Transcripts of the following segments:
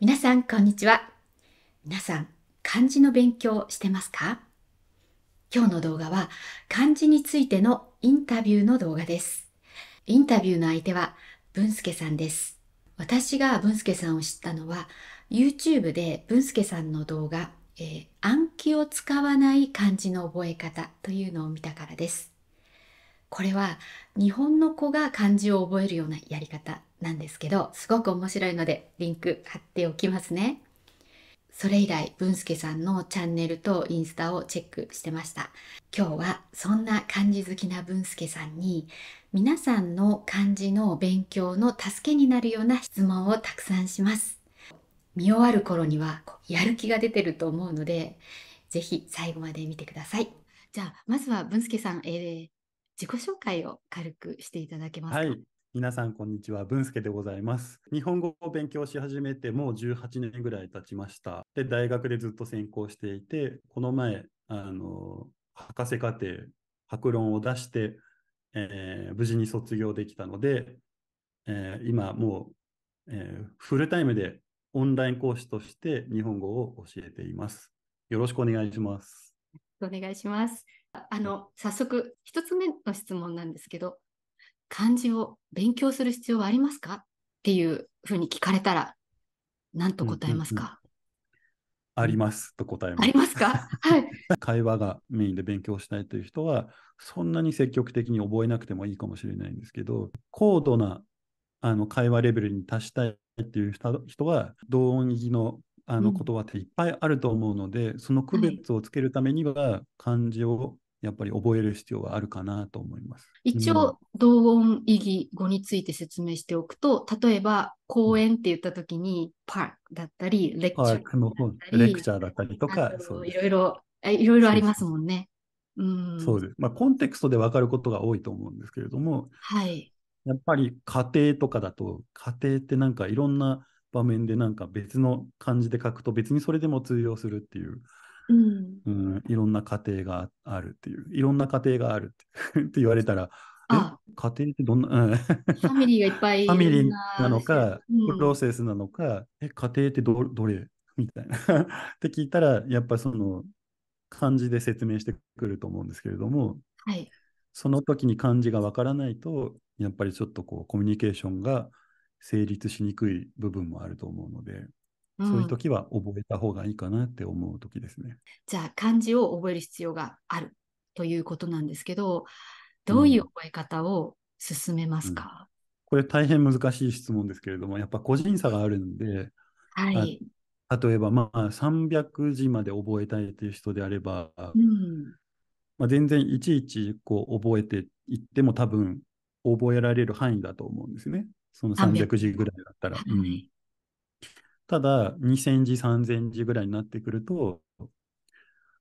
皆さん、こんにちは。皆さん、漢字の勉強してますか今日の動画は、漢字についてのインタビューの動画です。インタビューの相手は、文介さんです。私が文介さんを知ったのは、YouTube で文介さんの動画、えー、暗記を使わない漢字の覚え方というのを見たからです。これは、日本の子が漢字を覚えるようなやり方なんですけど、すごく面白いのでリンク貼っておきますね。それ以来、文介さんのチャンネルとインスタをチェックしてました。今日はそんな漢字好きな文介さんに、皆さんの漢字の勉強の助けになるような質問をたくさんします。見終わる頃にはやる気が出てると思うので、ぜひ最後まで見てください。じゃあ、まずは文介さん、えー、自己紹介を軽くしていただけますか。はい皆さん、こんにちは。文介でございます。日本語を勉強し始めてもう18年ぐらい経ちました。で、大学でずっと専攻していて、この前、あの、博士課程、博論を出して、えー、無事に卒業できたので、えー、今もう、えー、フルタイムでオンライン講師として日本語を教えています。よろしくお願いします。お願いします。あの、早速、一つ目の質問なんですけど、漢字を勉強する必要はありますかっていうふうに聞かれたら、何と答えますか、うんうんうんありますと答えます。ありますか、はい、会話がメインで勉強したいという人は、そんなに積極的に覚えなくてもいいかもしれないんですけど、高度なあの会話レベルに達したいっていう人は、同音義のあの言葉っていっぱいあると思うので、うん、その区別をつけるためには、漢字をやっぱり覚える必要があるかなと思います。一応、同音異義語について説明しておくと、例えば、公園って言ったときに、パークだったり、レクチャーレクチャーだったりとか、いろいろ、いろいろありますもんね。そうん、そうです。まあ、コンテクストで分かることが多いと思うんですけれども、はい。やっぱり家庭とかだと、家庭ってなんかいろんな場面でなんか別の漢字で書くと別にそれでも通用するっていううん、うん、いろんな家庭があるっていういろんな家庭があるって言われたらあ家庭ってどんな、ファミリーがいっぱいファミリーなのか、うん、プロセスなのかえ家庭ってどどれみたいな って聞いたらやっぱその漢字で説明してくると思うんですけれども、はい、その時に漢字がわからないとやっぱりちょっとこうコミュニケーションが成立しにくい部分もあると思うので、そういう時は覚えた方がいいかなって思う時ですね。うん、じゃあ漢字を覚える必要があるということなんですけど、どういう覚え方を進めますか、うんうん、これ大変難しい質問ですけれども、やっぱ個人差があるんで、はい、例えばまあ300字まで覚えたいという人であれば、まあ、全然いちいちこう覚えていっても多分覚えられる範囲だと思うんですね。その300字ぐらいだったら。はい、ただ、2000字、3000字ぐらいになってくると、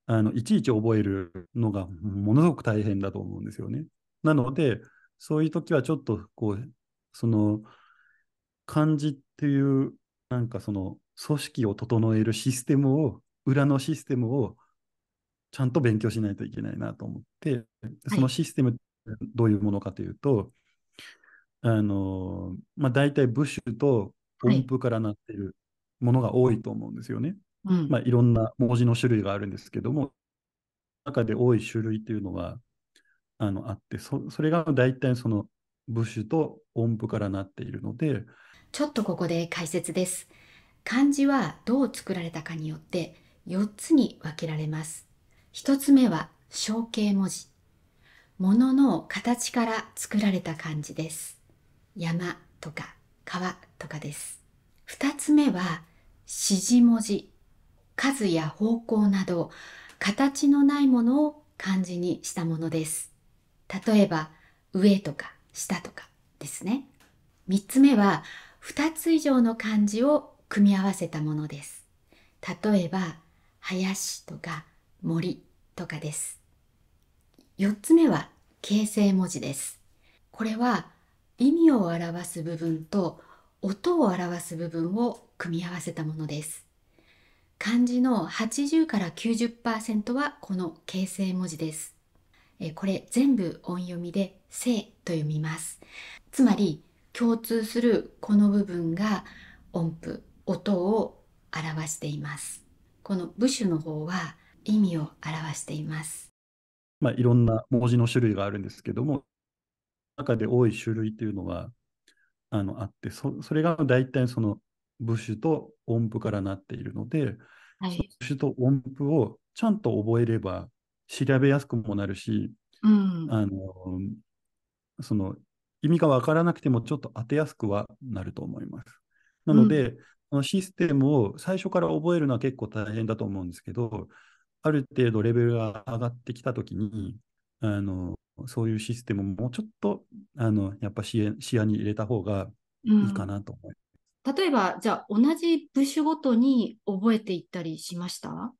あのいちいち覚えるのがものすごく大変だと思うんですよね。なので、そういう時はちょっとこう、その漢字っていう、なんかその組織を整えるシステムを、裏のシステムをちゃんと勉強しないといけないなと思って、そのシステムどういうものかというと、はい、あの、まあ、大体ブッシュと音符からなってるものが多いと思うんですよね。うん、まあ、いろんな文字の種類があるんですけども、中で多い種類というのはあのあってそ、それが大体その部首と音符からなっているので。ちょっとここで解説です。漢字はどう作られたかによって4つに分けられます。1つ目は象形文字。ものの形から作られた漢字です。山とか川とかです。二つ目は指示文字数や方向など形のないものを漢字にしたものです例えば上とか下とかですね三つ目は二つ以上の漢字を組み合わせたものです例えば林とか森とかです四つ目は形成文字ですこれは意味を表す部分と音を表す部分を組み合わせたものです漢字の80から90%はこの形成文字ですこれ全部音読みで「正と読みますつまり共通するこの部分が音符音を表していますこの部首の方は意味を表していますまあいろんな文字の種類があるんですけども中で多い種類というのはあのあってそれが大体その部首と音符からなっているので、はい、部首と音符をちゃんと覚えれば調べやすくもなるし、うん、あのその意味が分からなくてもちょっと当てやすくはなると思います。なので、うん、システムを最初から覚えるのは結構大変だと思うんですけど、ある程度レベルが上がってきたときにあの、そういうシステムもうちょっとあのやっぱ視野に入れた方がいいかなと思います、うん、例えばじゃあ同じ部首ごとに覚えていったりしました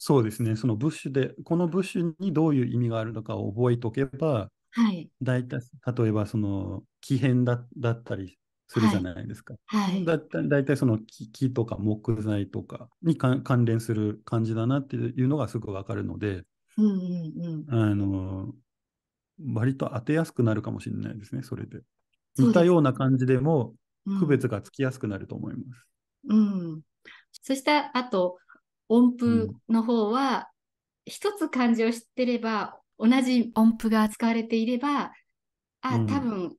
そうですねその部首でこの部首にどういう意味があるのかを覚えておけば、はい、大体例えばその木変だだったりするじゃないですか。はい、はい、だだいたいその木とか木材とかに関連する感じだなっていうのがすぐわかるので、うんうんうん、あの割と当てやすくなるかもしれないですね、それで。似たような感じでも、区別がつきやすくなると思います。うん、うん、そしたあと音符の方は、1一つ漢字を知ってれば同じ音符が扱われていればあ、多分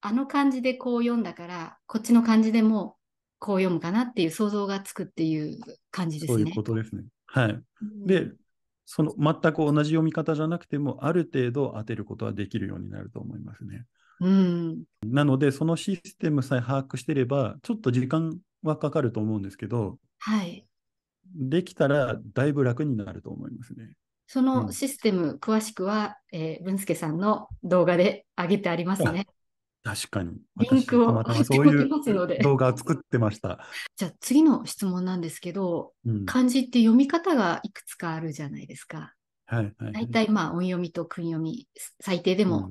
あの漢字でこう読んだからこっちの漢字でもこう読むかなっていう想像がつくっていう感じですね。そういうことですね。はい。で、その全く同じ読み方じゃなくても、ある程度当てることはできるようになると思いますね。うん、なので、そのシステムさえ把握してれば、ちょっと時間はかかると思うんですけど、はい、できたらだいぶ楽になると思いますね。そのシステム、うん、詳しくは、えー、文介さんの動画で上げてありますね。確かに。リンクを貼っておきますので。動画を作ってました。じゃあ次の質問なんですけど、うん、漢字って読み方がいくつかあるじゃないですか。はいはい、はい、大体まあ音読みと訓読み、最低でも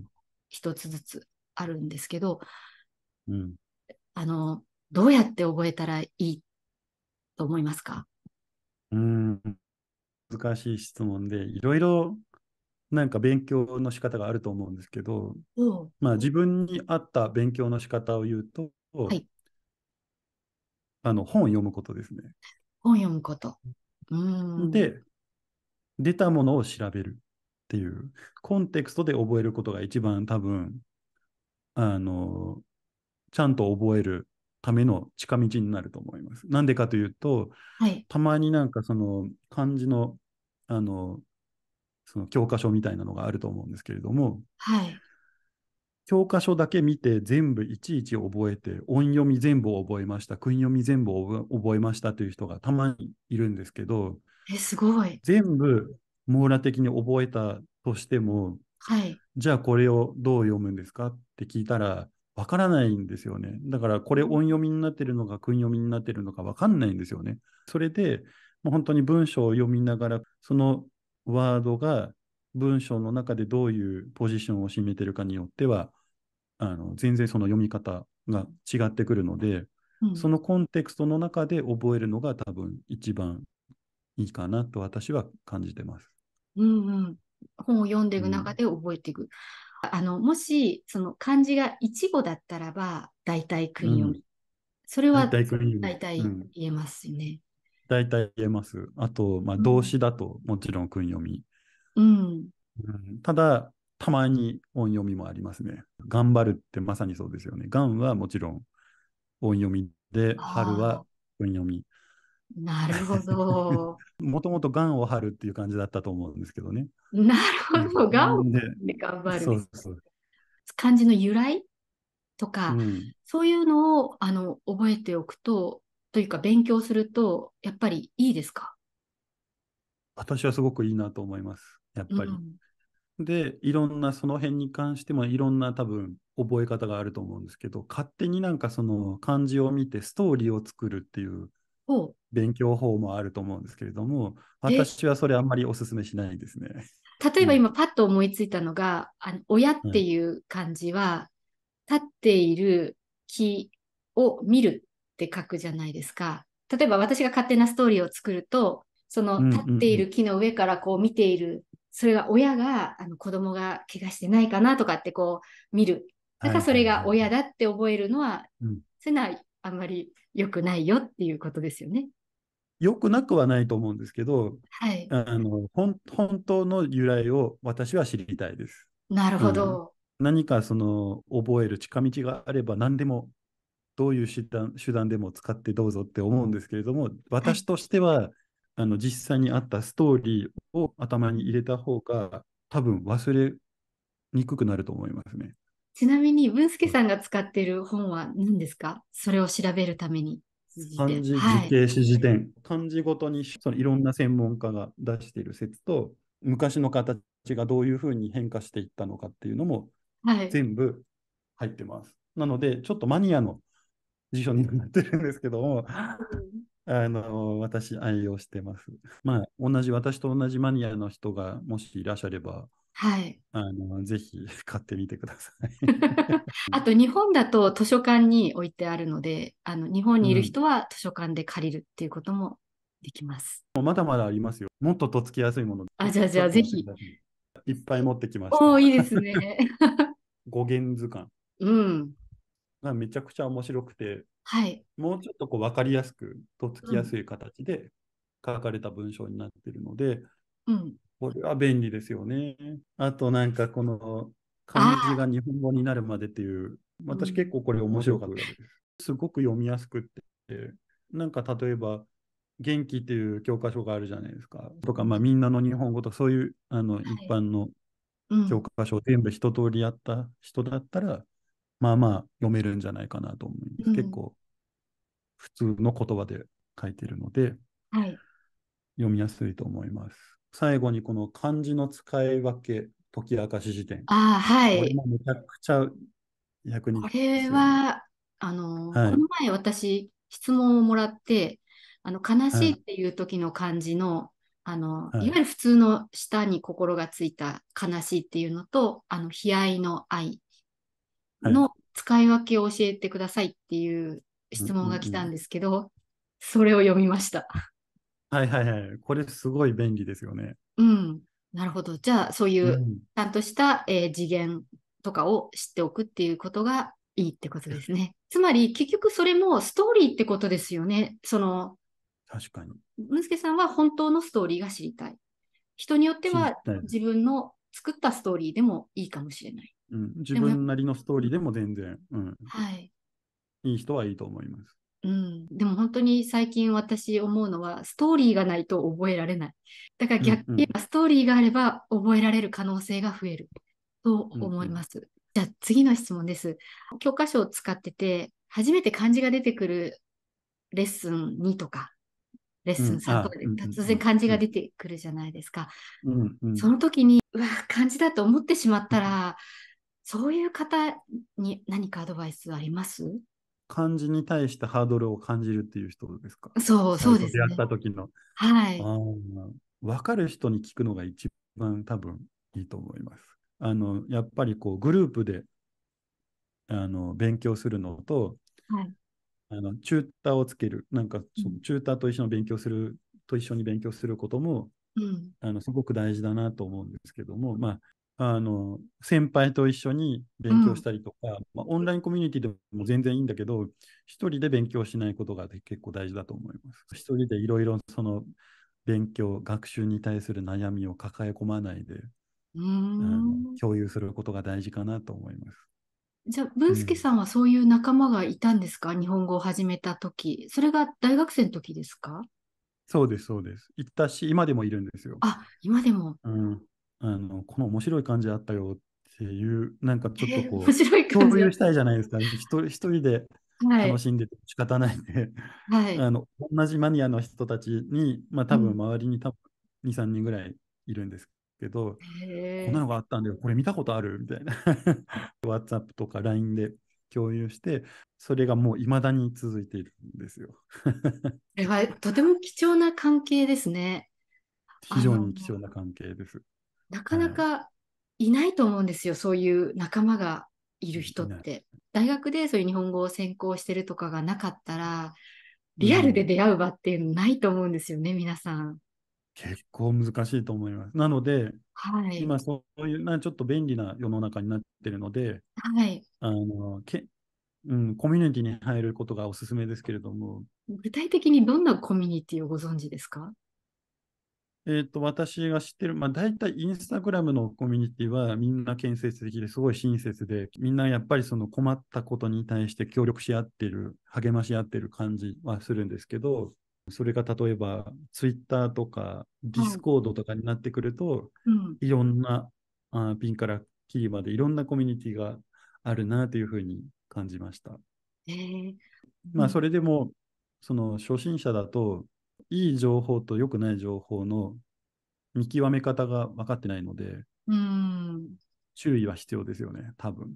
一つずつあるんですけど、うん、あの、どうやって覚えたらいいと思いますかうん、難しい質問で、いろいろなんか勉強の仕方があると思うんですけど、うん、まあ、自分に合った勉強の仕方を言うと、はい、あの本を読むことですね。本読むこと。で出たものを調べるっていうコンテクストで覚えることが一番多分あのちゃんと覚えるための近道になると思います。なんでかというと、はい、たまになんかその漢字のあのその教科書みたいなのがあると思うんですけれども、はい、教科書だけ見て全部いちいち覚えて音読み全部覚えました訓読み全部覚えましたという人がたまにいるんですけどえすごい全部網羅的に覚えたとしても、はい、じゃあこれをどう読むんですかって聞いたらわからないんですよねだからこれ音読みになってるのか訓読みになってるのかわかんないんですよねそれで本当に文章を読みながらそのワードが文章の中でどういうポジションを占めてるかによっては、あの全然その読み方が違ってくるので、うん、そのコンテクストの中で覚えるのが多分一番いいかなと私は感じてます。うんうん、本を読んでいく中で覚えていく。うん、あのもしその漢字が一語だったらば大体訓読み、うん、それは大体言えますよね。大体言えます。あと、まあ、動詞だともちろん訓読み。うん、うん、ただ、たまに音読みもありますね。頑張るってまさにそうですよね。がんはもちろん音読みで、春は訓読み。なるほど。もともとがんを張るっていう感じだったと思うんですけどね。なるほど、がんで頑張る。そうそう漢字の由来とか、うん、そういうのをあの覚えておくとというか勉強すると、やっぱりいいですか私はすごくいいなと思います。やっぱり。うん、で、いろんなその辺に関してもいろんな多分覚え方があると思うんですけど、勝手になんかその漢字を見てストーリーを作るっていう勉強法もあると思うんですけれども、私はそれあんまりお勧めしないですね。例えば今パッと思いついたのが、うん、あの親っていう漢字は、立っている木を見るって書くじゃないですか。例えば私が勝手なストーリーを作ると、その立っている木の上からこう見ている、それが親があの子供が怪我してないかなとかってこう見る。だからそれが親だって覚えるのは、はいはいはい、そういらあんまり良くないよっていうことですよね。よくなくはないと思うんですけど、はい、あの本当の由来を私は知りたいです。なるほど。うん、何かその覚える近道があれば何でもどういう手段手段でも使ってどうぞって思うんですけれども、私としては、あの実際にあったストーリーを頭に入れた方が多分忘れにくくなると思いますね。ちなみに文介さんが使っている本は何ですかそれを調べるために。漢字字形詞辞典、はい、漢字ごとにそのいろんな専門家が出している説と昔の形がどういうふうに変化していったのかっていうのも全部入ってます。はい、なのでちょっとマニアの辞書になってるんですけども、あの、私愛用してます。まあ、同じ、私と同じマニアの人がもしいらっしゃれば、はい。あの、ぜひ買ってみてください。あと、日本だと図書館に置いてあるので、あの、日本にいる人は図書館で借りるっていうこともできます。うん、まだまだありますよ。もっととっつきやすいもの。あ、じゃあじゃあぜひ。いっぱい持ってきました。おいいですね。語 源図鑑。うん。がめちゃくちゃ面白くて、はい、もうちょっとこう分かりやすく、とっつきやすい形で書かれた文章になってるので、うん、これは便利ですよね。あとなんかこの漢字が日本語になるまでっていう、私結構これ面白かったです。すごく読みやすくって、なんか例えば、元気っていう教科書があるじゃないですか。とか、まあ、みんなの日本語とそういうあの、はい、一般の教科書を全部一通りやった人だったら、まあまあ読めるんじゃないかなと思います。うん、結構普通の言葉で書いてるので、はい、読みやすいと思います。最後にこの漢字の使い分け解き明かし辞典。あはい。こめちゃくちゃ役に、ね、これはあの、はい、この前私質問をもらってあの悲しいっていう時の漢字の、はいあの、はい、いわゆる普通の下に心がついた悲しいっていうのと、あの、悲哀の愛の使い分けを教えてくださいっていう質問が来たんですけど、うんうん、それを読みました。はいはいはい。これすごい便利ですよね。うん。なるほど。じゃあ、そういうちゃんとした、うん、えー、次元とかを知っておくっていうことがいいってことですね。つまり、結局それもストーリーってことですよね。その、確かに。むすけさんは本当のストーリーが知りたい。人によっては自分の作ったストーリーでもいいかもしれない。うん、自分なりのストーリーでも全然、うん、はい、いい人はいいと思います。うん、でも本当に最近私思うのはストーリーがないと覚えられない。だから逆に言えばストーリーがあれば覚えられる可能性が増えると思います。うんうん、じゃあ次の質問です。教科書を使ってて初めて漢字が出てくるレッスン2とかレッスン3とかで突然漢字が出てくるじゃないですか。うんうん、その時にうわ漢字だと思ってしまったらそういう方に何かアドバイスあります漢字に対してハードルを感じるっていう人ですかそうそうです、ね。出った時の。はい。分かる人に聞くのが一番多分いいと思います。あのやっぱりこうグループであの勉強するのと、はい、あのチューターをつけるなんかそのチューターと一緒に勉強する、うん、と一緒に勉強することも、うん、あのすごく大事だなと思うんですけども、まあ、あの先輩と一緒に勉強したりとか、うん、まあ、オンラインコミュニティでも全然いいんだけど、一人で勉強しないことが結構大事だと思います。一人でいろいろその勉強、学習に対する悩みを抱え込まないで、うん共有することが大事かなと思います。じゃあ、文介さんはそういう仲間がいたんですか、うん、日本語を始めた時それが大学生の時ですかそうです、そうです。いたし、今でもいるんですよ。あ今でも。うん、あのこの面白い感じあったよっていうなんかちょっとこう、面白い共有したいじゃないですか、一人で楽しんでて仕方ないんで、はい、あの同じマニアの人たちに、まあ、多分周りに多分23人ぐらいいるんですけど、こんなのがあったんだよこれ見たことあるみたいな WhatsApp とか LINE で共有してそれがもういまだに続いているんですよ。とても貴重な関係ですね。非常に貴重な関係です。なかなかいないと思うんですよ、そういう仲間がいる人って。大学でそういう日本語を専攻してるとかがなかったら、リアルで出会う場っていうのないと思うんですよね、うん、皆さん。結構難しいと思います。なので、はい、今そういうなちょっと便利な世の中になってるので、はいあのけうん、コミュニティに入ることがおすすめですけれども。具体的にどんなコミュニティをご存知ですかえっ、ー、と、私が知ってる、まあ、大体インスタグラムのコミュニティはみんな建設的ですごい親切で、みんなやっぱりその困ったことに対して協力し合ってる、励まし合ってる感じはするんですけど、それが例えばツイッターとかディスコードとかになってくると、うん、いろんなあピンからキリまでいろんなコミュニティがあるなというふうに感じました。えー、まあそれでも、その初心者だといい情報と良くない情報の見極め方が分かってないので、うん、注意は必要ですよね、多分。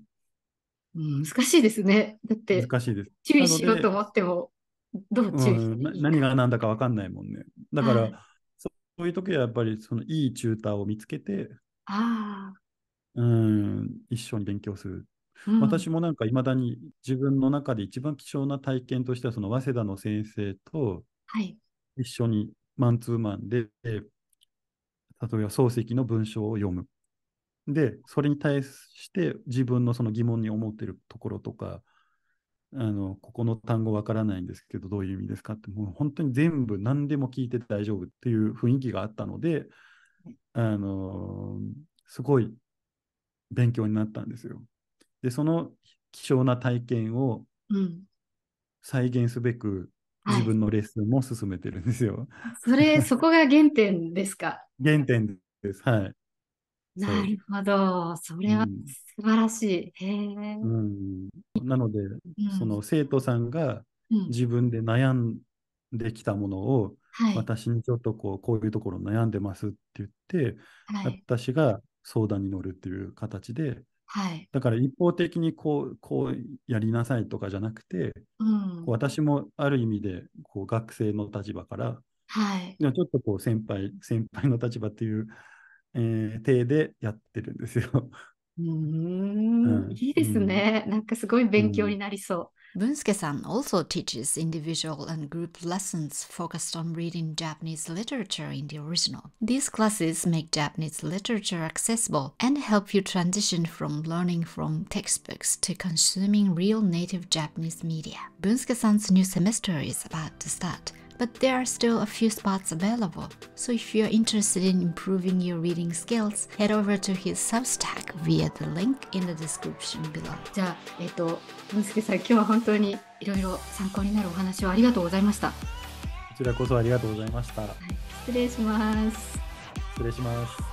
うん、難しいですね。だって、難しいです注意しようと思っても、どう注意、うん、何が何だか分かんないもんね。だから、はい、そういう時はやっぱり、そのいいチューターを見つけて、あうん、一緒に勉強する。うん、私もなんかいまだに自分の中で一番貴重な体験としてはその早稲田の先生と、はい、一緒にマンツーマンで、例えば漱石の文章を読む。で、それに対して自分のその疑問に思ってるところとか、あのここの単語わからないんですけど、どういう意味ですかって、もう本当に全部何でも聞いて大丈夫っていう雰囲気があったので、あのすごい勉強になったんですよ。で、その希少な体験を再現すべく、自分のレッスンも進めてるんですよ。はい、それ、そこが原点ですか。原点です。はい。なるほど。それは素晴らしい。うん、へえ、うん。なので、その生徒さんが自分で悩んできたものを、はい、私にちょっとこうこういうところ悩んでますって言って、はい、私が相談に乗るっていう形ではい、だから一方的にこうこうやりなさいとかじゃなくて、うん、私もある意味でこう学生の立場から、はい、ちょっとこう先輩 先輩の立場という、えー、体でやってるんですよ。うん、うん、いいですね、うん、なんかすごい勉強になりそう。Bunsuke-san also teaches individual and group lessons focused on reading Japanese literature in the original. These classes make Japanese literature accessible and help you transition from learning from textbooks to consuming real native Japanese media. Bunsuke-san's new semester is about to start, but there are still a few spots available. So if you're interested in improving your reading skills, head over to his Substack via the link in the description below. じゃあ、えっ、ー、と、文介さん、今日は本当にいろいろ参考になるお話をありがとうございました。こちらこそありがとうございました。はい、失礼します。失礼します。